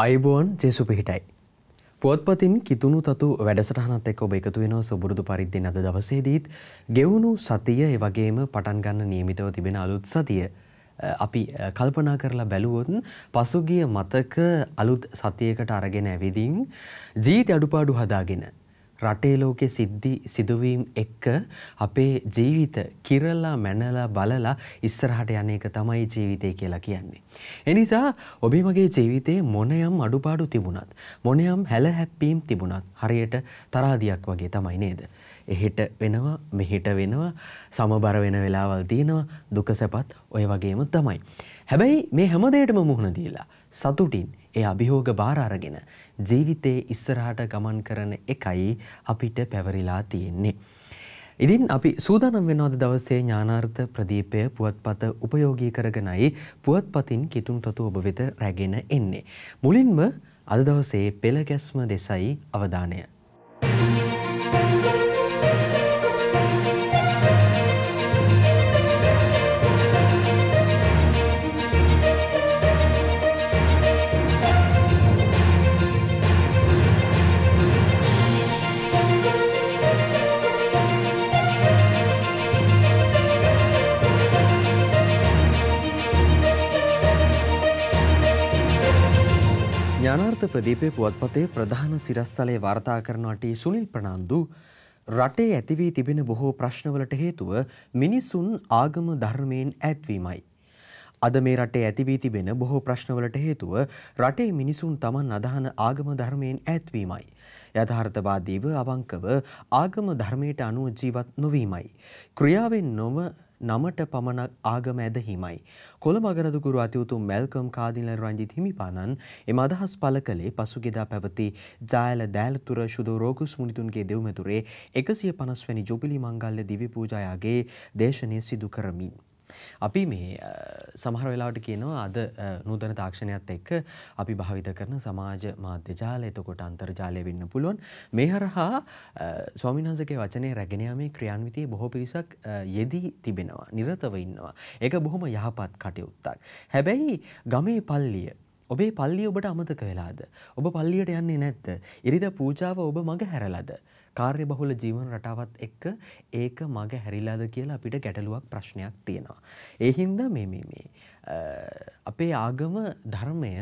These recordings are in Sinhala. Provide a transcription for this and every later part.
අයිබෝන් ජේසු පිහිටයි. පුවත්පතින් කිතුුණු තතු වැඩසටහනත් එක් ඔබ එකතු වෙන සුබුරුදු පරිද්දි අද දවසේදීත් ගෙවුණු සතිය ඒවගේම පටන්ගන්න නියමිතව තිබෙන අලුත් සතිය. අපි කල්පනා කරලා බැලුවොත් පසුගිය මතක අලුත් සතියකට අරගෙන ඇවිදින් ජීත අඩුපාඩු හදාගෙන රටේ ලෝකේ සිද්ධි සිදුවීම් එක්ක අපේ ජීවිත කිරලා මැනලා බලලා ඉස්සරහට යන එක තමයි ජීවිතය කියලා කියන්නේ. ඒ නිසා ඔබේ මගේ ජීවිතේ මොනයම් අඩුපාඩු තිබුණත් මොනයම් හැලහැප්පීම් තිබුණත් හරියට තරහදියක් වගේ තමයි නේද? එහෙට වෙනවා මෙහෙට වෙනවා සමබර වෙන වෙලාවල් තියෙනවා දුක සැපත් ඔය වගේම තමයි. හැබැයි මේ හැම දෙයකටම මුහුණ දීලා සතුටින් ඒ අභියෝග බාර අරගෙන ජීවිතේ ඉස්සරහට ගමන් කරන එකයි අපිට පැවරිලා තියෙන්නේ. ඉතින් අපි සූදානම් වෙනවද දවසේ ඥානාර්ථ ප්‍රදීපය පුවත්පත උපයෝගී කරගෙනයි පුවත්පතින් කිතුම් තතු ඔබ වෙත රැගෙන එන්නේ. මුලින්ම අද දවසේ පෙළ ගැස්ම දෙසයි අවධානය ඥානාර්ථ ප්‍රදීපය පුවත්පතේ ප්‍රධාන සිරස්සලේ වාර්තා කරනට සුනිල් ප්‍රනාන්දු රටේ ඇතිවී තිබෙන බොහෝ ප්‍රශ්නවලට හේතුව මිනිසුන් ආගම ධර්මයෙන් ඇත්වීමයි. අද මේ රටේ ඇතිවී තිබෙන බොහෝ ප්‍රශ්නවලට හේතුව රටේ මිනිසුන් තමන් අදහන ආගම ධර්මයෙන් ඇත්වීමයි. යථාර්ථවාදීව අවංකව ආගම ධර්මයට අනුව ජීවත් නොවීමයි. ක්‍රියාවෙන් නොව නමට පමණක් ආගම ඇදහිමයි. කොළඹ අගරදුගුරු අතිවුතු මැල්කම් කාදිනල් රංජිත් හිමිපාණන් එම අදහස් පළ කළේ පසුගියදා පැවති ජායල දෑලතුර ශුදෝ රෝගුස් මුනිතුන්ගේ දෙව්මැතුරේ 150 වැනි ජුබිලි මංගල්‍ය දිවි පූජායාගේ දේශනය සිදු කරමින් අපි මේ සමහර වෙලාවට කියනවා අද නූතන තාක්ෂණයත් එක්ක අපි භාවිත කරන සමාජ මාධ්‍ය ජාලය එතකොට අන්තර්ජාලය වෙන්න පුළුවන් මේ හරහා ස්වාමීන් වහන්සේගේ වචනේ රැගෙන යාමේ ක්‍රියාන්විතයේ බොහෝ පිරිසක් යෙදී තිබෙනවා නිරතව ඉන්නවා ඒක බොහොම යහපත් කටයුත්තක් හැබැයි ගමේ පල්ලිය ඔබේ පල්ලිය ඔබට අමතක වෙලාද? ඔබ පල්ලියට යන්නේ නැත්ද? ඉරිදා පූජාව ඔබ මග හැරලාද? කාර්ය බහුල ජීවන රටාවත් එක්ක ඒක මග හැරිලාද කියලා අපිට ගැටලුවක් ප්‍රශ්නයක් තියෙනවා. ඒ හින්දා මේ මේ මේ අපේ ආගම ධර්මය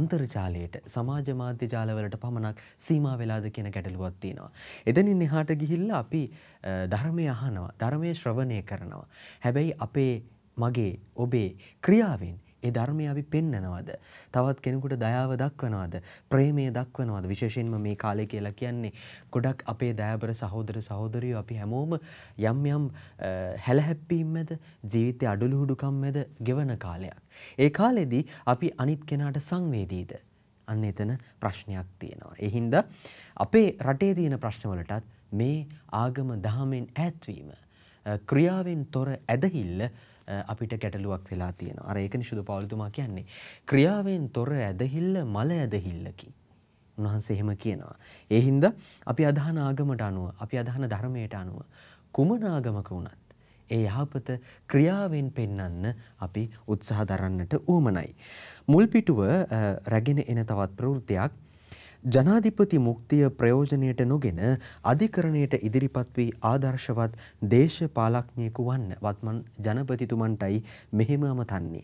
අන්තර්ජාලයට සමාජ මාධ්‍ය ජාලවලට පමණක් සීමා වෙලාද කියන ගැටලුවක් තියෙනවා. එතනින් එහාට ගිහිල්ලා අපි ධර්මය අහනවා, ධර්මයේ ශ්‍රවණය කරනවා. හැබැයි අපේ මගේ ඔබේ ක්‍රියාවෙන් ඒ ධර්මය අපි පෙන්නනවද? තවත් කෙනෙකුට දයාව දක්වනවද? ප්‍රේමය දක්වනවද? විශේෂයෙන්ම මේ කාලේ කියලා කියන්නේ ගොඩක් අපේ දයාබර සහෝදර සහෝදරියෝ අපි හැමෝම යම් යම් හැලහැප්පීම් මැද ජීවිතයේ අඩලුහුඩුකම් මැද ගෙවන කාලයක්. ඒ කාලෙදී අපි අනිත් කෙනාට සංවේදීද? අන්න එතන ප්‍රශ්නයක් තියෙනවා. ඒ හින්දා අපේ රටේ තියෙන ප්‍රශ්නවලටත් මේ ආගම දහමෙන් ඈත්වීම ක්‍රියාවෙන් තොර ඇදහිල්ල අපිට ගැටලුවක් වෙලා තියෙනවා. අර ඒකනි සුදු පාවුලතුමා කියන්නේ ක්‍රියාවෙන් තොර ඇදහිල්ල මල ඇදහිල්ලකි. උන්වහන්සේ එහෙම කියනවා. ඒ හින්දා අපි අදහන ආගමට අනුව, අපි අදහන ධර්මයට අනුව කුමන ආගමක වුණත් ඒ යහපත ක්‍රියාවෙන් පෙන්වන්න අපි උත්සාහ දරන්නට ඕමනයි. මුල් පිටුව රැගෙන එන තවත් ප්‍රවෘත්තියක් ජනාධිපති මුක්තිය ප්‍රයෝජනයට නොගෙන අධිකරණයට ඉදිරිපත් වී ආදර්ශවත් දේශපාලඥයෙකු වන්න වත්මන් ජනපතිතුමන්ටයි මෙහෙම අමතන්නේ.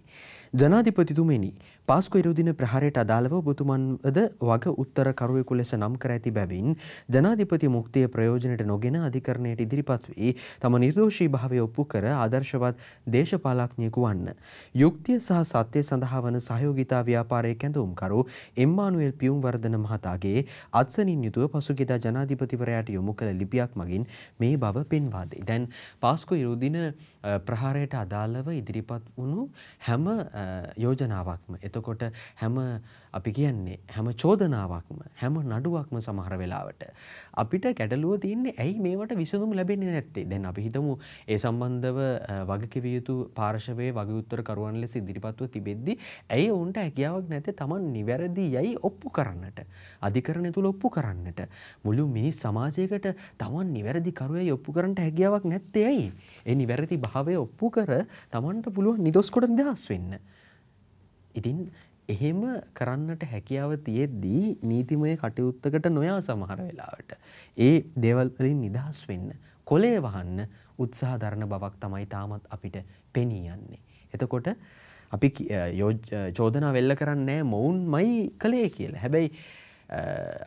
ජනාධිපතිතුමනි පාස්කු ඉරුදින ප්‍රහාරයට අදාළව ඔබතුමන්ද වග උත්තර කරුවෙකු ලෙස නම් කර ඇති බැවින් ජනාධිපති මුක්තිය ප්‍රයෝජනයට නොගෙන අධිකරණයට ඉදිරිපත් වී තම නිර්දෝෂී භාවය ඔප්පු කර ආදර්ශවත් දේශපාලඥයෙකු වන්න. යුක්තිය සහ සත්‍යය සඳහා වන සහයෝගිතා ව්‍යාපාරය කැඳවුම්කරු එම්මානුවෙල් පියුම්වර්ධන මහතා මහතාගේ අත්සනින් යුතුව පසුගියදා ජනාධිපතිවරයාට යොමු කළ ලිපියක් මගින් මේ බව පෙන්වා දෙයි. දැන් පාස්කු ඉරුදින ප්‍රහාරයට අදාළව ඉදිරිපත් වුණු හැම යෝජනාවක්ම එතකොට හැම අපි කියන්නේ හැම චෝදනාවක්ම හැම නඩුවක්ම සමහර වෙලාවට අපිට ගැටලුව තියෙන්නේ ඇයි මේවට විසඳුම් ලැබෙන්නේ නැත්තේ දැන් අපි හිතමු ඒ සම්බන්ධව වගකිව යුතු පාර්ශවයේ වගඋත්තර කරුවන් ලෙස ඉදිරිපත්ව තිබෙද්දී ඇයි ඔවුන්ට හැකියාවක් නැත්තේ Taman නිවැරදි යයි ඔප්පු කරන්නට අධිකරණය තුල ඔප්පු කරන්නට මුළු මිනිස් සමාජයකට Taman නිවැරදි කරුවයි ඔප්පු කරන්නට හැකියාවක් නැත්තේ ඇයි ඒ නිවැරදි භාවය ඔප්පු කර තමන්ට පුළුවන් නිදොස්කොට නිදහස් වෙන්න. ඉතින් එහෙම කරන්නට හැකියාව තියෙද්දී නීතිමය කටයුත්තකට නොයා සමහර වෙලාවට. ඒ දේවල් වලින් නිදහස් වෙන්න, කොලේ වහන්න උත්සාහ දරන බවක් තමයි තාමත් අපිට පෙනී යන්නේ. එතකොට අපි චෝදනා වෙල්ල කරන්නේ මොවුන්මයි කළේ කියලා. හැබැයි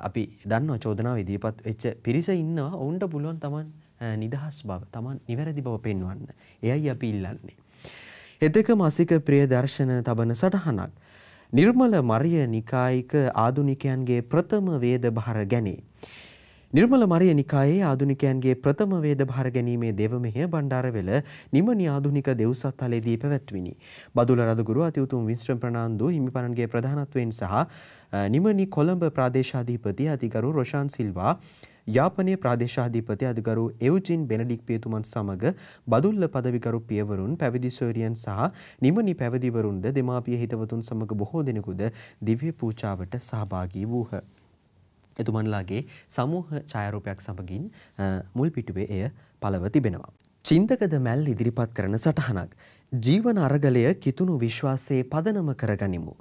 අපි දන්නවා චෝදනාව ඉදිරිපත් වෙච්ච පිරිස ඉන්නවා. ඔවුන්ට පුළුවන් තමයි නිදහස් බව තමන් නිවැරදි බව පෙන්වන්න. එයයි අපි ඉල්ලන්නේ. එදක මසික ප්‍රිය දර්ශන තබන සටහනක්. නිර්මල මරිය නිකායික ආදුනිකයන්ගේ ප්‍රථම වේද භාර ගැනේ. නිර්මල මරිය නිකායේ ආදුනිකයන්ගේ ප්‍රථම වේද භාර ගැනීමේ දෙවමෙහෙය බණ්ඩාරවෙල නිමනි ආදුනික දෙව්සත් තලයේදී පැවැත්විනි. බදුල රදගුරු අති උතුම් වින්ස්ටන් ප්‍රනාන්දු හිමිපණන්ගේ ප්‍රධානත්වයෙන් සහ නිමනි කොළඹ ප්‍රාදේශාධිපති අතිගරු රොෂාන් සිල්වා යාපනයේ ප්‍රාදේශාධිපති අධිකරු එව්ජින් බෙනඩික් පියතුමන් සමග බදුල්ල පදවිකරු පියවරුන් පැවිදි සොයරියන් සහ නිමනි පැවිදිවරුන්ද දෙමාපිය හිතවතුන් සමග බොහෝ දෙනෙකුද දිව්‍ය පූජාවට සහභාගී වූහ. එතුමන්ලාගේ සමූහ ඡායාරූපයක් සමගින් මුල් පිටුවේ එය පළව තිබෙනවා. චින්තකද මැල් ඉදිරිපත් කරන සටහනක් ජීවන අරගලය කිතුණු විශ්වාසයේ පදනම කරගනිමු.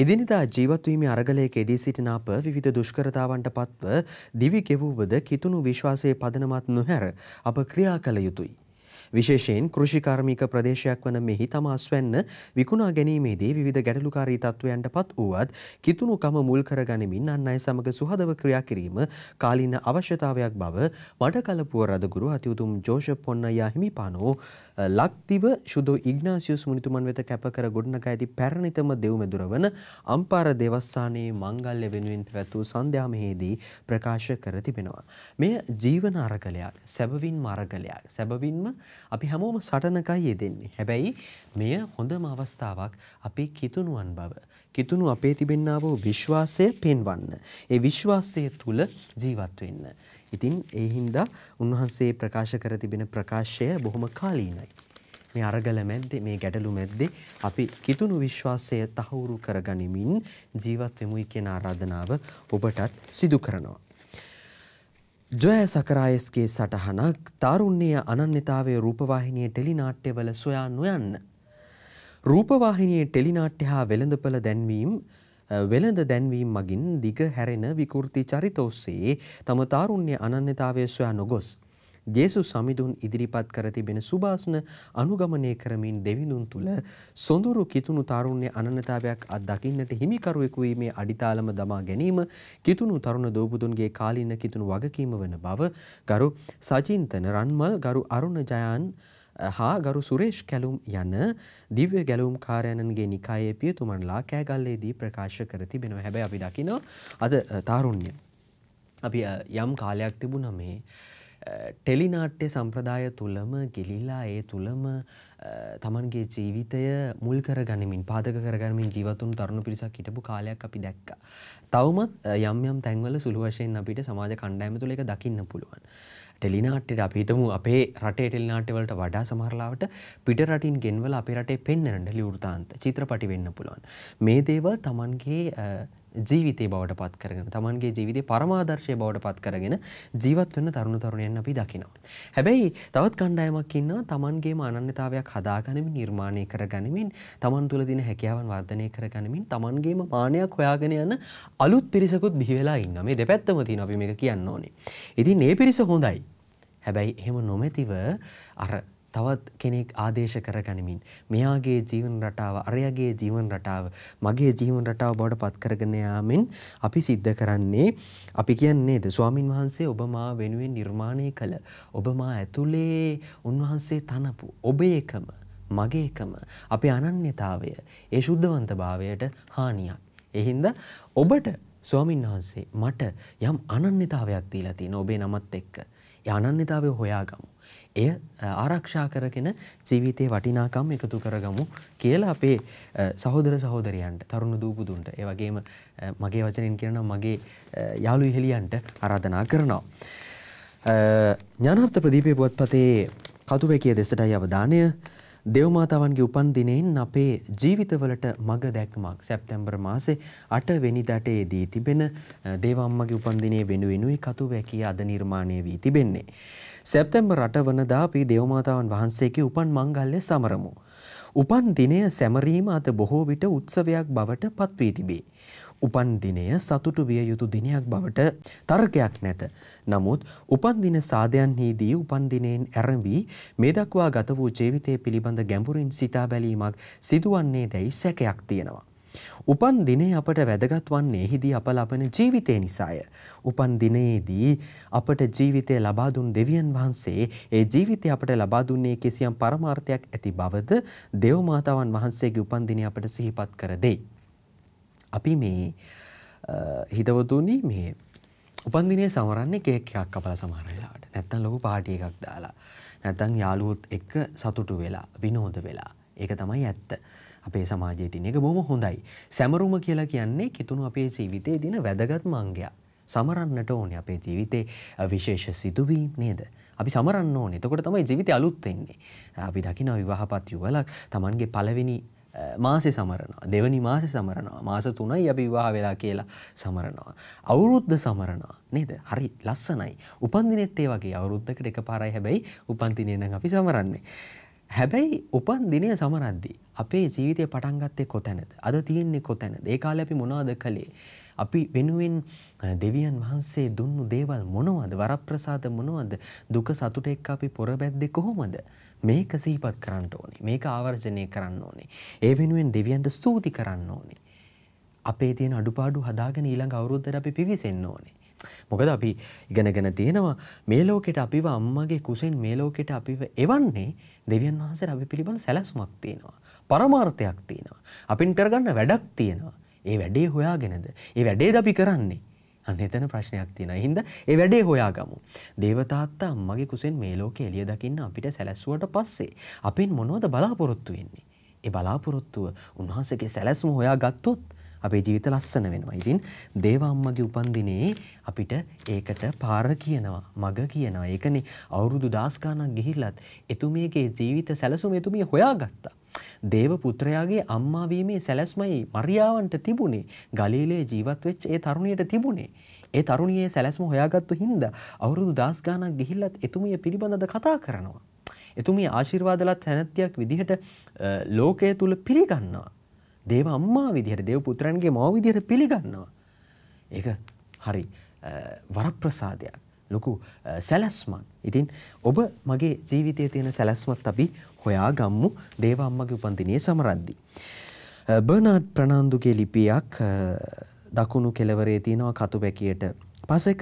එදිනෙදා ජීවත්වීමේ අරගලයක එදී සිටින අප විවිධ දුෂ්කරතාවන්ට පත්ව දිවි ගෙවූවද කිතුුණු විශ්වාසයේ පදනමත් නොහැර අප ක්‍රියා කළ යුතුයි. විශේෂයෙන් කෘෂිකාර්මික ප්‍රදේශයක් වන මෙහි තම අස්වැන්න විකුණා ගැනීමේදී විවිධ ගැටලුකාරී තත්ත්වයන්ට පත් වූවත් කිතුණුකම මුල් කරගනිමින් අන් අය සමග සුහදව ක්‍රියා කිරීම කාලීන අවශ්‍යතාවයක් බව මඩකලපුව රදගුරු අතිඋතුම් ජෝෂප් පොන්නයා හිමිපානෝ ලක්තිව ශුදෝ ඉග්නාසියුස් මුනිතුමන් වෙත කැප කර ගොඩනගා ඇති පැරණිතම දෙව්මෙදුර වන අම්පාර දේවස්ථානයේ මංගල්‍ය වෙනුවෙන් පැවැත් වූ සන්ධ්‍යාමයේදී ප්‍රකාශ කර තිබෙනවා. මෙය ජීවන අරගලයක් සැබවින් මරගලයක් සැබවින්ම අපි හැමෝම සටනකයි යෙදෙන්නේ. හැබැයි මෙය හොඳම අවස්ථාවක් අපේ කිතුණුවන් බව කිතුණු අපේ තිබෙන්නා වූ විශ්වාසය පෙන්වන්න. ඒ විශ්වාසය තුල ජීවත් වෙන්න. ඉතින් ඒ හින්දා උන්වහන්සේ ප්‍රකාශ කර තිබෙන ප්‍රකාශය බොහොම කාලීනයි. මේ අරගල මැද්දේ මේ ගැටලු මැද්දේ අපි කිතුණු විශ්වාසය තහවුරු කරගනිමින් ජීවත් වෙමුයි කියන ආරාධනාව ඔබටත් සිදු කරනවා. ජොය සකරායස්ගේ සටහනක් තාරුණ්‍යය අනන්‍යතාවය රූපවාහිනිය ටෙලිනාට්‍යවල සොයා නොයන්න. රූපවාහිනියේ ටෙලිනාට්‍ය හා වෙළඳපළ දැන්වීම් වෙළඳ දැන්වීම් මගින් දිග හැරෙන විකෘති චරිත ඔස්සේ තම තාරුණ්‍ය අනන්‍යතාවය සොයා නොගොස් ජේසුස් සමිඳුන් ඉදිරිපත් කර තිබෙන සුභාසන අනුගමනය කරමින් දෙවිඳුන් තුල සොඳුරු කිතුණු තරුණ්‍ය අනන්‍යතාවයක් අත්දකින්නට හිමිකරුවෙකු වීමේ අඩිතාලම දමා ගැනීම කිතුණු තරුණ දෝබුදුන්ගේ කාලීන කිතුණු වගකීම වන බව ගරු සචින්තන රන්මල් ගරු අරුණ ජයන් හා ගරු සුරේෂ් කැලුම් යන දිව්‍ය ගැලුම් කාරයණන්ගේ නිකායේ පියතුමන්ලා කෑගල්ලේදී ප්‍රකාශ කර තිබෙනවා. හැබැයි අපි දකිනවා අද තාරුණ්‍ය. අපි යම් කාලයක් තිබුණා මේ ටෙලිනාට්‍ය සම්ප්‍රදාය තුළම ගෙලිලා ඒ තුළම තමන්ගේ ජීවිතය මුල් කරගනිමින් පාදක කරගමින් ජීවතුන් තරුණු පිරිසක් හිටපු කාලයක් අපි දැක්ක. තවමත් යම් යම් තැන්වල සුළු වශයෙන් අපිට සමාජ කණ්ඩායම තුළ එක දකින්න පුළුවන්. ටෙලිනාට්‍යයට අපිහිතමු අපේ රටේ ටෙලිනාට්‍යවලට වඩා සමහරලාවට පිට රටින් ගෙන්වල අපේ රටේ පෙන්න්නට ලිවෘතාන්ත චිත්‍රපටි වෙන්න පුළුවන්. මේ දේවල් තමන්ගේ ජීවිතය බවට පත් කරගෙන තමන්ගේ ජීවිතය පරමාදර්ශය බවට පත් කරගෙන ජීවත් වෙන තරුණ තරුණයන් අපි දකිනවා. හැබැයි තවත් කණ්ඩායමක් ඉන්නවා තමන්ගේම අනන්‍යතාවයක් හදාගනිමින් නිර්මාණය කරගනිමින් තමන් තුළ තියෙන හැකියාවන් වර්ධනය කරගනිමින් තමන්ගේම මානයක් හොයාගෙන යන අලුත් පිරිසකුත් බිහි වෙලා ඉන්නවා. මේ දෙපැත්තම තියෙනවා අපි මේක කියන්න ඕනේ. ඉතින් මේ පිරිස හොඳයි. හැබැයි එහෙම නොමැතිව අර තවත් කෙනෙක් ආදේශ කරගනිමින් මෙයාගේ ජීවන රටාව අරයාගේ ජීවන රටාව මගේ ජීවන රටාව බවට පත් කරගෙන යාමෙන් අපි සිද්ධ කරන්නේ අපි කියන්නේ ද ස්වාමින් වහන්සේ ඔබ මා වෙනුවෙන් නිර්මාණය කළ ඔබ මා ඇතුලේ උන්වහන්සේ තනපු ඔබ එකම මගේ එකම අපේ අනන්‍යතාවය ඒ ශුද්ධවන්තභාවයට හානියක් එහින්ද ඔබට ස්වාමින් වහන්සේ මට යම් අනන්‍යතාවයක් දීලා තියෙන ඔබේ නමත් එක්ක ඒ අනන්‍යතාවය හොයාගමු එය ආරක්ෂා කරගෙන ජීවිතේ වටිනාකම් එකතු කරගමු කියලා අපේ සහෝදර සහෝදරියන්ට තරුණ දූපුදුන්ට ඒ වගේම මගේ වචනෙන් කියනවා මගේ යාළු ඉහෙලියන්ට ආරාධනා කරනවා. ඥානාර්ථ ප්‍රදීපේ පුවත්පතේ කතුවැකිය දෙසටයි අවධානය දෙව්මාතාවන්ගේ උපන් දිනයෙන් අපේ ජීවිතවලට මඟ දැක්මක් සැප්තැම්බර් මාසේ 8 වෙනිදාට දී තිබෙන දේවාම්මගේ උපන් දිනය වෙනුවෙනුයි කතුවැකී අද නිර්මාණය වී තිබෙන්නේ. සැප්තැම්බර් 8 වනදා අපි දේවමාතාවන් වහන්සේගේ උපන් මංගල්‍ය සමරමු. උපන් දිනය සැමරීම අත බොහෝ විට උත්සවයක් බවට පත්වී තිබේ. උපන් දිනය සතුටු විය යුතු දිනයක් බවට තර්කයක් නැත. නමුත් උපන් දින සාදයන්හිදී උපන් දිනෙන් ඇරඹී මේ දක්වා ගත වූ ජීවිතය පිළිබඳ ගැඹුරින් සිතා බැලීමක් සිදුවන්නේ දැයි සැකයක් තියෙනවා. උපන් දිනේ අපට වැදගත් වන්නේ හිදී අප ලබන ජීවිතය නිසාය. උපන් දිනයේදී අපට ජීවිතය ලබා දුන් දෙවියන් වහන්සේ ඒ ජීවිතය අපට ලබා දුන්නේ කිසියම් පරමාර්ථයක් ඇති බවද දේව මාතාවන් වහන්සේගේ උපන් දිනේ අපට සිහිපත් කර දෙයි. අපි මේ හිතවතුනි මේ උපන්දිනය සමරන්නේ කේක් එකක් කපලා සමහර වෙලාවට. නැත්තම් ලොකු පාටි එකක් දාලා. නැත්තම් යාළුවොත් එක්ක සතුටු වෙලා විනෝද වෙලා. ඒක තමයි ඇත්ත. අපේ සමාජයේ තියෙන එක බොහොම හොඳයි. සැමරුම කියලා කියන්නේ කිතුණු අපේ ජීවිතයේ දින වැදගත්ම අංගයක්. සමරන්නට ඕනේ අපේ ජීවිතේ විශේෂ සිදුවීම් නේද? අපි සමරන්න ඕනේ. එතකොට තමයි ජීවිතේ අලුත් වෙන්නේ. අපි දකිනවා විවාහපත් යුවලක් Tamanගේ පළවෙනි මාසෙ සමරනවා දෙවනි මාසෙ සමරනවා මාස තුනයි අපි විවාහ වෙලා කියලා සමරනවා අවුරුද්ද සමරනවා නේද හරි ලස්සනයි උපන්දිනෙත් ඒ වගේ අවුරුද්දකට එකපාරයි හැබැයි උපන්දිනේ නම් අපි සමරන්නේ හැබැයි උපන් දිනය සමරද්දී අපේ ජීවිතය පටන් ගත්තේ කොතැනද? අද තියෙන්නේ කොතැනද? ඒ කාලේ අපි මොනවද කළේ? අපි වෙනුවෙන් දෙවියන් වහන්සේ දුන්නු දේවල් මොනවද? වරප්‍රසාද මොනවද? දුක සතුට එක්ක අපි පොරබැද්දේ කොහොමද? මේක සීපත් කරන්න ඕනේ මේක ආවර්ජනය කරන්න ඕනේ ඒ වෙනුවෙන් දෙවියන්ට ස්තුති කරන්න ඕනේ අපේ තියෙන අඩුපාඩු හදාගෙන ඊළඟ අවුරුද්දට අපි පිවිසෙන්න ඕනේ මොකද අපි ඉගෙනගෙන තියෙනවා මේ ලෝකෙට අපිව අම්මගේ කුසෙන් මේ ලෝකෙට අපිව එවන්නේ දෙවියන් වහන්සේට අපි පිළිබඳ සැලැස්මක් තියෙනවා පරමාර්ථයක් තියෙනවා අපින් කරගන්න වැඩක් තියෙනවා ඒ වැඩේ හොයාගෙනද ඒ වැඩේද අපි කරන්නේ අනෙතන ප්‍රශ්නයක් තියෙනවා. හින්ද ඒ වැඩේ හොයාගමු. දේවතාත්තා අම්මගේ කුසෙන් මේ ලෝකේ එළිය දකින්න අපිට සැලැස්සුවට පස්සේ අපෙන් මොනවද බලාපොරොත්තු වෙන්නේ? ඒ බලාපොරොත්තුව උන්වහන්සේගේ සැලැස්ම හොයාගත්තොත් අපේ ජීවිත ලස්සන වෙනවා. ඉතින් දේව අම්මගේ උපන්දිනේ අපිට ඒකට පාර කියනවා, මග කියනවා. ඒකනේ අවුරුදු 10 ගණන් ගිහිල්ලත් එතුමියගේ ජීවිත සැලසුම එතුමිය හොයාගත්තා. දේව පුත්‍රයාගේ අම්මා වීමේ සැලැස්මයි මරියාවන්ට තිබුණේ. ගලීලයේ ජීවත් වෙච්ච ඒ තරුණියට තිබුණේ. ඒ තරුණියේ සැලැස්ම හොයාගත්තු හින්දා අවුරුදු 10 ගාණක් ගිහිල්ලත් එතුමිය පිළිබඳව කතා කරනවා. එතුමිය ආශිර්වාදලත් තැනැත්තියක් විදිහට ලෝකය තුල පිළිගන්නවා. දේව අම්මා විදිහට දේව පුත්‍රයන්ගේ මව විදිහට පිළිගන්නවා. ඒක හරි වරප්‍රසාදයක්. ලොකු සැලැස්මක්. ඉතින් ඔබ මගේ ජීවිතයේ තියෙන සැලැස්මත් අපි හොයා ගම්මු දේව අම්මගේ උපන්දිනයේ සමරද්දී. බර්නාඩ් ප්‍රනාන්දුගේ ලිපියක් දකුණු කෙළවරේ තියෙනවා කතුබැකියට. පසෙක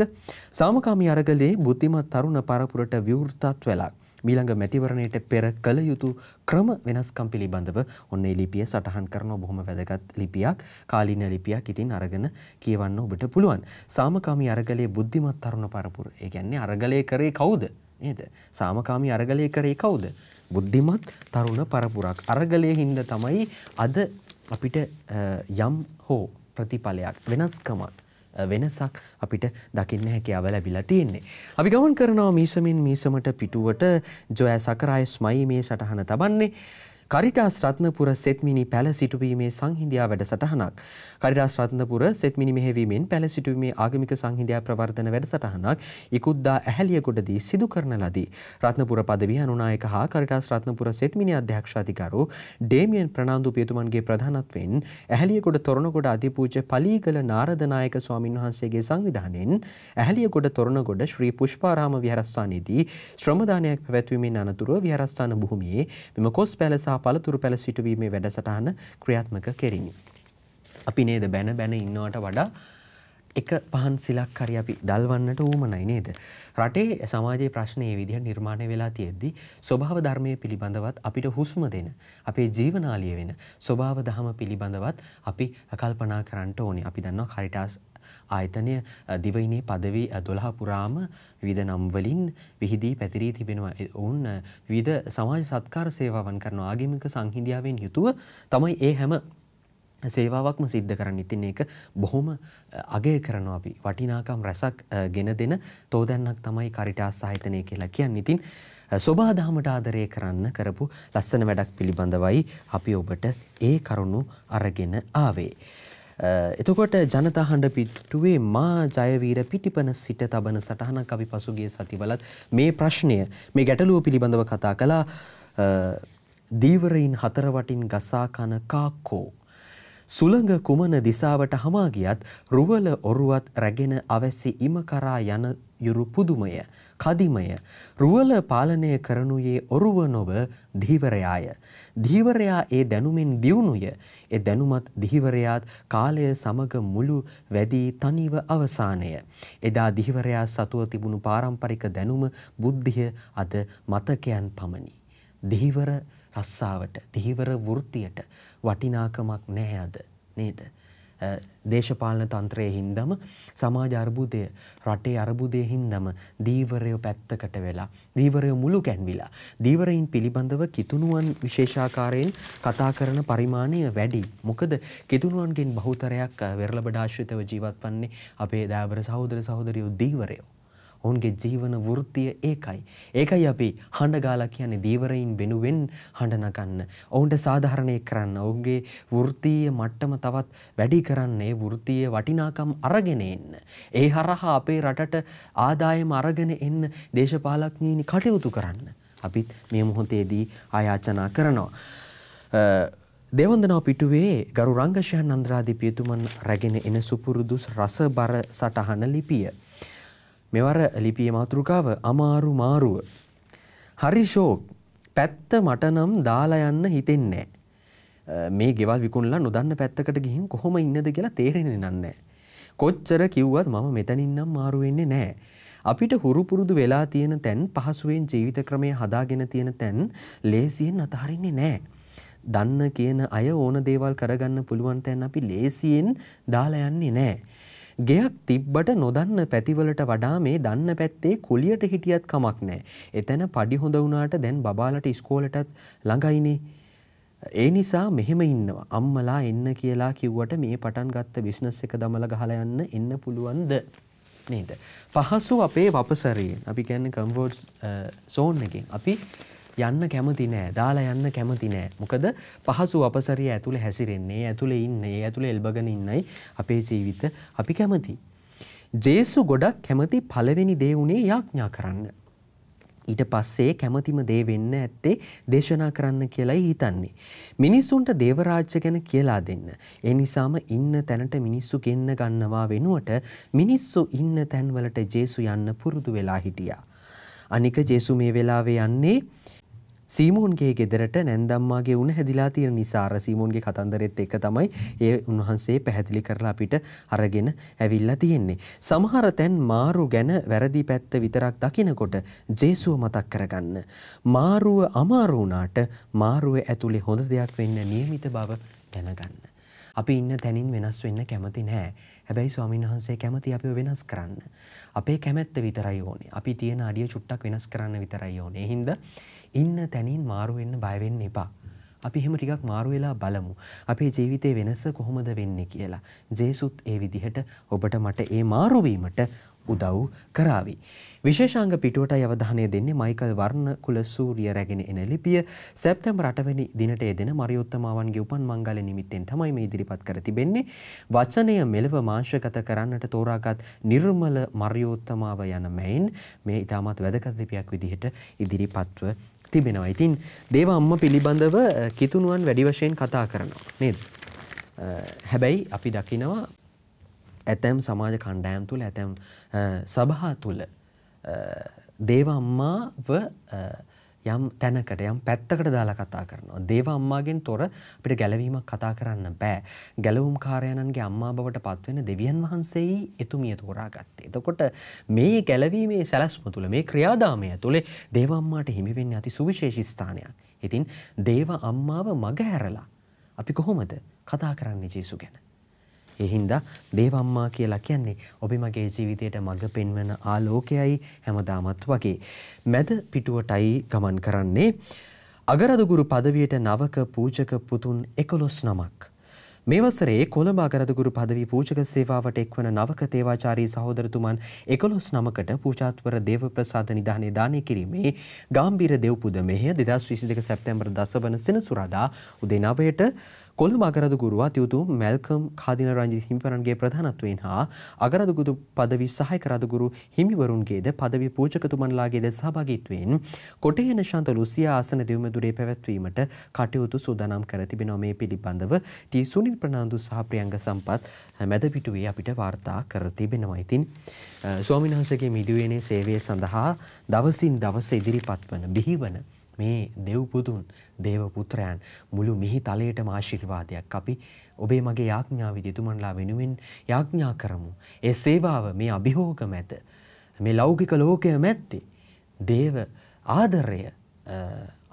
සාමකාමී අරගලයේ බුද්ධිමත් තරුණ පරපුරට විවෘතත් වෙලා මීළඟ මැතිවරණයට පෙර කළ යුතු ක්‍රම වෙනස්කම් පිළිබඳව ඔන්න ඒ ලිපිය සටහන් කරන බොහොම වැදගත් ලිපියක් කාලීන ලිපියක් ඉතින් අරගෙන කියවන්න ඔබට පුළුවන් සාමකාමී අරගලයේ බුද්ධිමත් තරුණ පරපුර ඒ කියන්නේ අරගලයේ කරේ කවුද නේද? සාමකාමී අරගලයේ කරේ කවුද? බුද්ධිමත් තරුණ පරපුරක්. අරගලයේ හින්දා තමයි අද අපිට යම් හෝ ප්‍රතිඵලයක් වෙනස්කමක් වෙනසක් අපිට දකින්න හැකියාව ලැබිලා තියෙන්නේ. අපි ගමන් කරනවා මීසමින් මීසමට පිටුවට ජොයා සකරාය ස්මයි මේ සටහන තබන්නේ කරිටාස් රත්නපුර සෙත්මිනි පැල සිටුවීමේ සංහිඳියා වැඩසටහනක්. කරිටාස් රත්නපුර සෙත්මිනි මෙහෙවීමෙන් පැල සිටුවීමේ ආගමික සංහිඳියා ප්‍රවර්ධන වැඩසටහනක් ඉකුද්දා ඇහැලියගොඩදී සිදු කරන ලදී. රත්නපුර පදවිය අනුනායක හා කරිටාස් රත්නපුර සෙත්මිනි අධ්‍යක්ෂාධිකරු ඩේමියන් ප්‍රනාන්දු පියතුමන්ගේ ප්‍රධානත්වයෙන් ඇහැලියගොඩ තොරණගොඩ අධිපූජ්‍ය පලීගල නාරදනායක ස්වාමින් වහන්සේගේ සංවිධානයෙන් ඇහැලියගොඩ තොරණගොඩ ශ්‍රී පුෂ්පාරාම විහාරස්ථානයේදී ශ්‍රමදානයක් පැවැත්වීමෙන් අනතුරුව විහාරස්ථාන භූමියේ මෙම කොස් පැලසා පළතුරු පැළ සිටුවීමේ වැඩසටහන ක්‍රියාත්මක කෙරිණි. අපි නේද බැන බැන ඉන්නවට වඩා එක පහන් සිලක් හරි අපි දල්වන්නට ඌමනයි නේද. රටේ සමාජයේ ප්‍රශ්න ඒ විදිහට නිර්මාණය වෙලා තියෙද්දි ස්වභාව ධර්මයේ පිළිබඳවත් අපිට හුස්ම දෙන අපේ ජීවනාලිය වෙන ස්වභාව දහම පිළිබඳවත් අපි කල්පනා කරන්න ඕනේ. අපි දන්නවා කරිටාස් ආයතනය දිවයිනේ පදවි 12 පුරාම විවිධ නම් වලින් විහිදී පැතිරී තිබෙනවා. ඔවුන් විවිධ සමාජ සත්කාර සේවාවන් කරන ආගමික සංහිඳියාවෙන් යුතුව තමයි ඒ හැම සේවාවක්ම සිද්ධ කරන්න ඉතින් ඒක බොහොම අගය කරනවා අපි වටිනාකම් රැසක් ගෙන දෙන තෝදැන්නක් තමයි කරිටාස් සාහිතනය කියලා කියන්නේ. ඉතින් සෝබාදහමට ආදරය කරන්න කරපු ලස්සන වැඩක් පිළිබඳවයි අපි ඔබට ඒ කරුණු අරගෙන ආවේ. එතකොට ජනතා හඬ පිට්ටුවේ මා ජයවීර පිටිපන සිට තබන සටහනක් අපි පසුගිය සතිවලත් මේ ප්‍රශ්නය මේ ගැටලුව පිළිබඳව කතා කළා දීවරයින් හතර වටින් ගසා කන කාක්කෝ සුළඟ කුමන දිසාවට hama ගියත් රුවල ඔරුවත් රැගෙන අවැසි ඉම කරා යන යුරු පුදුමය කදිමය රුවල පාලනය කරනුයේ ඔරුව නොව ධීවරයාය ධීවරයා ඒ දැනුමින් දියුණුය ඒ දැනුමත් ධීවරයාත් කාලය සමග මුළු වැඩි තනිව අවසානය එදා ධීවරයා සතුව තිබුණු පාරම්පරික දැනුම බුද්ධිය අද මතකයන් පමණි ධීවර රස්සාවට, ධීවර වෘත්තියට වටිනාකමක් නැහැ අද. නේද? දේශපාලන තන්ත්‍රයේ හින්දම සමාජ අර්බුදය රටේ අර්බුදය හින්දම දීවරය පැත්තකට වෙලා දීවරය මුළු කැන්විලා දීවරයින් පිළිබඳව කිතුණුවන් විශේෂාකාරයෙන් කතා කරන පරිමාණය වැඩි මොකද කිතුණුවන්ගෙන් බහුතරයක් වෙරළබඩ ආශ්‍රිතව ජීවත් වන්නේ අපේ දෑවර සහෝදර සහෝදරියෝ දීවරයෝ ඔවුන්ගේ ජීවන වෘත්තිය ඒකයි. ඒකයි අපි හඬ ගාලා කියන්නේ දීවරයින් වෙනුවෙන් හඬ නගන්න. ඔවුන්ට සාධාරණේ කරන්න. ඔවුන්ගේ වෘත්තීය මට්ටම තවත් වැඩි කරන්නේ වෘත්තීය වටිනාකම් අරගෙන එන්න. ඒ හරහා අපේ රටට ආදායම අරගෙන එන්න දේශපාලඥයිනි කටයුතු කරන්න. අපිත් මේ මොහොතේදී ආයාචනා කරනවා. දෙවන්දනා පිටුවේ ගරු රංගශයන් අන්ද්‍රාධිපයතුමන් රැගෙන එන සුපුරුදුස් රසබර සටහන ලිපිය. මෙවර ලිපිය මාතෘකාව අමාරු මාරුව. හරි ෂෝක් පැත්ත මටනම් දාලා යන්න හිතෙන්නේ මේ ගෙවල් විකුණලා නොදන්න පැත්තකට ගිහින් කොහොම ඉන්නද කියලා තේරෙන්නේ නැහැ. කොච්චර කිව්වත් මම මෙතනින්නම් මාරු වෙන්නේ නැහැ. අපිට හුරු පුරුදු වෙලා තියෙන තැන් පහසුවෙන් ජීවිත ක්‍රමය හදාගෙන තියෙන තැන් ලේසියෙන් අතහරින්නේ නැහැ. දන්න කියන අය ඕන දේවල් කරගන්න පුළුවන් තැන් අපි ලේසියෙන් දාලා යන්නේ නැහැ. ගෙයක් තිබ්බට නොදන්න පැතිවලට වඩා මේ දන්න පැත්තේ කුලියට හිටියත් කමක් නෑ. එතැන පඩි හොඳ වුණාට දැන් බබාලට ඉස්කෝලටත් ළඟයිනේ. ඒ නිසා මෙහෙම ඉන්නවා. අම්මලා එන්න කියලා කිව්වට මේ පටන් ගත්ත බිස්නස් එක දමලා ගහලා යන්න එන්න පුළුවන්ද? නේද? පහසු අපේ වපසරයෙන්. අපි කියන්නේ කම්ෆර්ට් සෝන් එකෙන්. අපි යන්න කැමති නෑ දාලා යන්න කැමති නෑ මොකද පහසු අපසරිය ඇතුළේ හැසිරෙන්නේ ඇතුළේ ඉන්නේ ඇතුළේ එල්බගෙන ඉන්නයි අපේ ජීවිත අපි කැමති. ජේසු ගොඩක් කැමති පළවෙනි දේ උනේ යාඥා කරන්න. ඊට පස්සේ කැමතිම දේ වෙන්න ඇත්තේ දේශනා කරන්න කියලයි හිතන්නේ. මිනිස්සුන්ට දේවරාජ්‍ය ගැන කියලා දෙන්න. ඒ නිසාම ඉන්න තැනට මිනිස්සු ගෙන්න ගන්නවා වෙනුවට මිනිස්සු ඉන්න තැන්වලට ජේසු යන්න පුරුදු වෙලා හිටියා. අනික ජේසු මේ වෙලාවේ යන්නේ සීමෝන්ගේ ගෙදරට නැන්දම්මාගේ උණ හැදිලා තියෙන නිසා අර සීමෝන්ගේ කතන්දරෙත් එක තමයි ඒ උන්වහන්සේ පැහැදිලි කරලා අපිට අරගෙන ඇවිල්ලා තියෙන්නේ. සමහර තැන් මාරු ගැන වැරදි පැත්ත විතරක් දකිනකොට ජේසුව මතක් කරගන්න. මාරුව අමාරු වුණාට මාරුව ඇතුලේ හොඳ දෙයක් වෙන්න નિયમિત බව දැනගන්න. අපි ඉන්න තැනින් වෙනස් වෙන්න කැමති නෑ. හැබැයි ස්වාමීන් වහන්සේ කැමති අපිව වෙනස් කරන්න. අපේ කැමැත්ත විතරයි ඕනේ. අපි තියෙන අඩිය චුට්ටක් වෙනස් කරන්න විතරයි ඕනේ. හින්දා ඉන්න තැනින් මාරු වෙන්න බය වෙන්න එපා. අපි එහෙම ටිකක් මාරු වෙලා බලමු. අපේ ජීවිතේ වෙනස කොහොමද වෙන්නේ කියලා. ජේසුත් ඒ විදිහට ඔබට මට ඒ මාරු වීමට උදව් කරාවි. විශේෂාංග පිටුවටයි අවධානය දෙන්නේ මයිකල් වර්ණ කුල සූරිය රැගෙන එන ලිපිය සැප්තැම්බර් 8 වෙනි දිනට එදෙන මරියොත්තමාවන්ගේ උපන් මංගල නිමිත්තෙන් තමයි මේ ඉදිරිපත් කර තිබෙන්නේ. වචනය මෙලව මාංශගත කරන්නට තෝරාගත් නිර්මල මරියොත්තමාව යන මෙයින් මේ ඉතාමත් වැදගත් ලිපියක් විදිහට ඉදිරිපත්ව තිබෙනවා. ඉතින් දේව අම්ම පිළිබඳව කිතුණුවන් වැඩි වශයෙන් කතා කරනවා නේද? හැබැයි අපි දකිනවා ඇතැම් සමාජ කණ්ඩායම් තුල ඇතැම් සභා තුල දේව අම්මාව යම් තැනකට යම් පැත්තකට දාලා කතා කරනවා. දේව අම්මාගෙන් තොර අපිට ගැලවීමක් කතා කරන්න බෑ. ගැලවුම් කාර්යයන්න්ගේ අම්මා බවට පත්වෙන දෙවියන් වහන්සේයි එතුමිය තෝරාගත්තේ. එතකොට මේ ගැලවීමේ සැලැස්ම තුළ මේ ක්‍රියාදාමය තුළේ දේව අම්මාට හිමි වෙන්නේ අති සුවිශේෂී ස්ථානයක්. ඉතින් දේව අම්මාව මගහැරලා අපි කොහොමද කතා කරන්නේ ජේසු ගැන? ඒ හින්දා දේවම්මා කියලා කියන්නේ ඔබ මගේ ජීවිතයට මඟ පෙන්වන ආලෝකයයි හැමදාමත් වගේ. මැද පිටුවටයි ගමන් කරන්නේ අගරදගුරු පදවියට නවක පූජක පුතුන් 11 නමක්. මේ වසරේ කොළඹ අගරදගුරු පදවි පූජක සේවාවට එක්වන නවක තේවාචාරී සහෝදරතුමන් 11 නමකට පූජාත්වර දේවප්‍රසාද නිධානයේ දානය කිරීමේ ගාම්භීර දෙව්පුද මෙහෙය 2022 සැප්තැම්බර් 10 වන සෙනසුරාදා උදේ 9ට කොළඹ අගරද ගුරුවා තියුතු මැල්කම් කාදින රංජිත් හිමිවරන්ගේ ප්‍රධානත්වයෙන් හා අගරදගුතු පදවි සහායක රදගුරු හිමිවරුන්ගේද පදවි පූජකතුමන්ලාගේද සහභාගීත්වයෙන් කොටේන ශාන්ත රුසියා ආසන දෙවුමදුරේ පැවැත්වීමට කටයුතු සූදානම් කර තිබෙනවා මේ පිළිබඳව ටී සුනිල් ප්‍රනාන්දු සහ ප්‍රියංග සම්පත් මැද පිටුවේ අපිට වාර්තා කර තිබෙනවා. ඉතින් ස්වාමින්වහන්සේගේ මිඩුවේනේ සේවය සඳහා දවසින් දවස ඉදිරිපත් වන බිහිවන මේ දෙව්පුතුන් දේව පුත්‍රයන් මුළු මිහි තලයටම ආශිර්වාදයක් අපි ඔබේ මගේ යාඥා විදිතුමන්ලා වෙනුවෙන් යාඥා කරමු. ඒ සේවාව මේ අභිහෝග මැත. මේ ලෞකික ලෝකය මැත්තේ. දේව ආදරය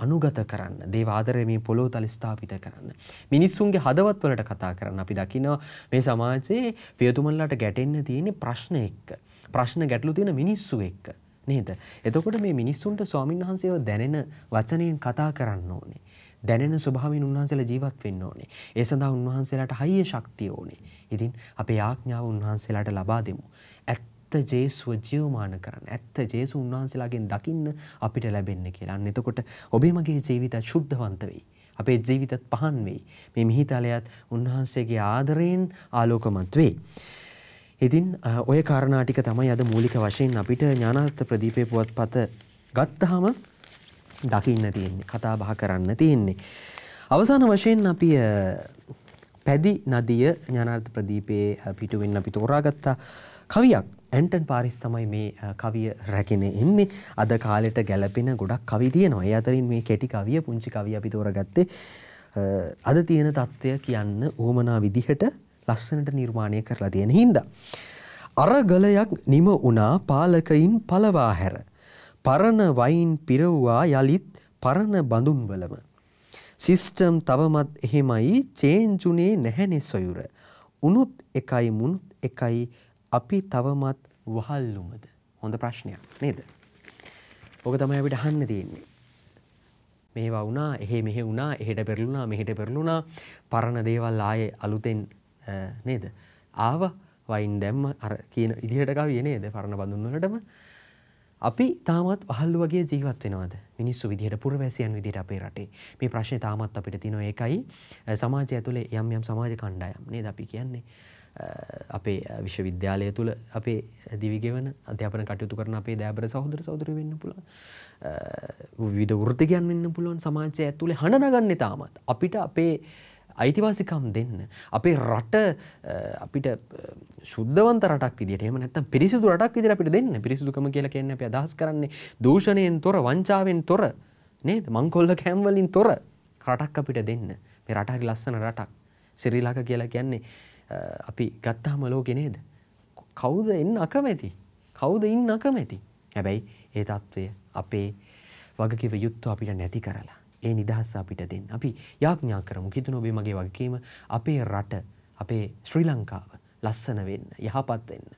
අනුගත කරන්න දේව ආදරය මේ පොළොව තල ස්ථාපිත කරන්න. මිනිස්සුන්ගේ හදවත් වලට කතා කරන්න අපි දකිනවා මේ සමාජයේ පියතුමන්ලාට ගැටෙන්න තියෙන ප්‍රශ්න එක්ක. ප්‍රශ්න ගැටලු තියෙන මිනිස්සු එක්ක. නේද? එතකොට මේ මිනිස්සුන්ට ස්වාමින් වහන්සේව දැනෙන වචනයෙන් කතා කරන්න ඕනේ. දැනෙන ස්වභාවයෙන් උන්වහන්සේලා ජීවත් වෙන්න ඕනේ. ඒ සඳහා උන්වහන්සේලාට හයිය ශක්තිය ඕනේ. ඉතින් අපේ ආඥාව උන්වහන්සේලාට ලබා දෙමු. ඇත්ත ජේසුව ජීවමාන කරන්න. ඇත්ත ජේසු උන්වහන්සේලාගෙන් දකින්න අපිට ලැබෙන්න කියලා. අන්න එතකොට ඔබේ මගේ ජීවිතය ශුද්ධවන්ත වෙයි. අපේ ජීවිතත් පහන් වෙයි. මේ මිහිතලයත් උන්වහන්සේගේ ආදරයෙන් ආලෝකමත් වෙයි. ඉතින් ඔය කාරණා ටික තමයි අද මූලික වශයෙන් අපිට ඥානාර්ථ ප්‍රදීපේ පුවත්පත ගත්තාම දකින්න තියෙන්නේ කතා බහ කරන්න තියෙන්නේ. අවසාන වශයෙන් අපි පැදි නදිය ඥානාර්ථ ප්‍රදීපයේ පිටුවෙන් අපි තෝරාගත්තා කවියක් ඇන්ටන් පාරිස් තමයි මේ කවිය රැගෙන එන්නේ අද කාලෙට ගැලපෙන ගොඩක් කවි තියෙනවා. ඒ අතරින් මේ කෙටි කවිය පුංචි කවිය අපි තෝරගත්තේ අද තියෙන தত্ত্বය කියන්න ඕමනා විදිහට ලස්සනට නිර්මාණය කරලා තියෙන හින්දා. අර ගලයක් නිම වුණා පාලකයින් පලවා හැර. පරණ වයින් පිරව්වා යලිත් පරණ බඳුන්වලම. සිස්ටම් තවමත් එහෙමයි චේන්ජුනේ නැහැනේ සොයුර. උනුත් එකයි මුනුත් එකයි අපි තවමත් වහල්ලුමද. හොඳ ප්‍රශ්නයක් නේද. ඕක තමයි අපිට අහන්න තියෙන්නේ. මේවා වුණා එහෙ මෙහෙ වුණා එහෙට පෙරළුණා මෙහෙට පෙරළුණා පරණ දේවල් ආයේ අලුතෙන් නේද. ආව වයින් දැම්ම අර කියන ඉදිහටකාවේ නේද පරණ බඳුන් වලටම අපි තාමත් වහල්ලු වගේ ජීවත් වෙනවද මිනිස්සු විදිහට පුරවැසියන් විදිහට අපේ රටේ මේ ප්‍රශ්නේ තාමත් අපිට තියෙනවා ඒකයි සමාජය ඇතුලේ යම් යම් සමාජ කණ්ඩායම් නේද අපි කියන්නේ අපේ විශ්වවිද්‍යාලය තුළ අපේ දිවිගෙවන අධ්‍යාපන කටයුතු කරන අපේ දෑබර සහෝදර සහෝදරිය වෙන්න පුළුවන් විවිධ වෘත්තිකයන් වෙන්න පුළුවන් සමාජය ඇතුලේ හඬ නගන්නේ තාමත් අපිට අපේ අයිතිවාසිකම් දෙන්න. අපේ රට අපිට සුද්ධවන්ත රටක් විදිහට එහෙම නැත්නම් පිරිසිදු රටක් විදිහට අපිට දෙන්න. පිරිසිදුකම කියලා කියන්නේ අපි අදහස් කරන්නේ දූෂණයෙන් තොර, වංචාවෙන් තොර නේද? මංකොල්ල කෑම් වලින් තොර රටක් අපිට දෙන්න. මේ රට හරි ලස්සන රටක්. ශ්‍රී ලංකා කියලා කියන්නේ අපි ගත්තාම ලෝකේ නේද? කවුද එන්න අකමැති? කවුද ඉන්න අකමැති? හැබැයි ඒ తත්වය අපේ වගකිව යුත්තු අපිට නැති කරලා ඒ නිදහස අපිට දෙන්න. අපි යාඥා කරමු. කිතුන ඔබේ මගේ වගකීම අපේ රට, අපේ ශ්‍රී ලංකාව ලස්සන වෙන්න, යහපත් වෙන්න.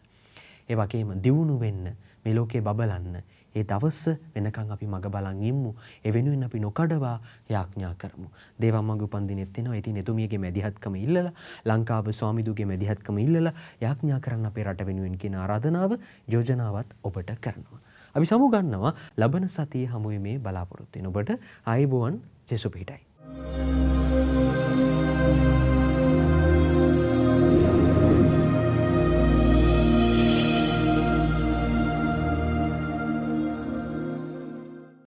ඒ වගේම දියුණු වෙන්න, මේ ලෝකේ බබලන්න. ඒ දවස වෙනකන් අපි මග බලන් ඉමු. ඒ වෙනුවෙන් අපි නොකඩවා යාඥා කරමු. දේවම්මගේ උපන්දිනෙත් එනවා. ඉතින් එතුමියගේ මැදිහත්කම ඉල්ලලා, ලංකාව ස්වාමිදුගේ මැදිහත්කම ඉල්ලලා යාඥා කරන්න අපේ රට වෙනුවෙන් කියන ආරාධනාව යෝජනාවත් ඔබට කරනවා. අපි සමු ගන්නවා ලබන සතියේ හමුවේ මේ බලාපොරොත්තු වෙන ඔබට ආයිබෝන් ජෙසු පිහිටයි.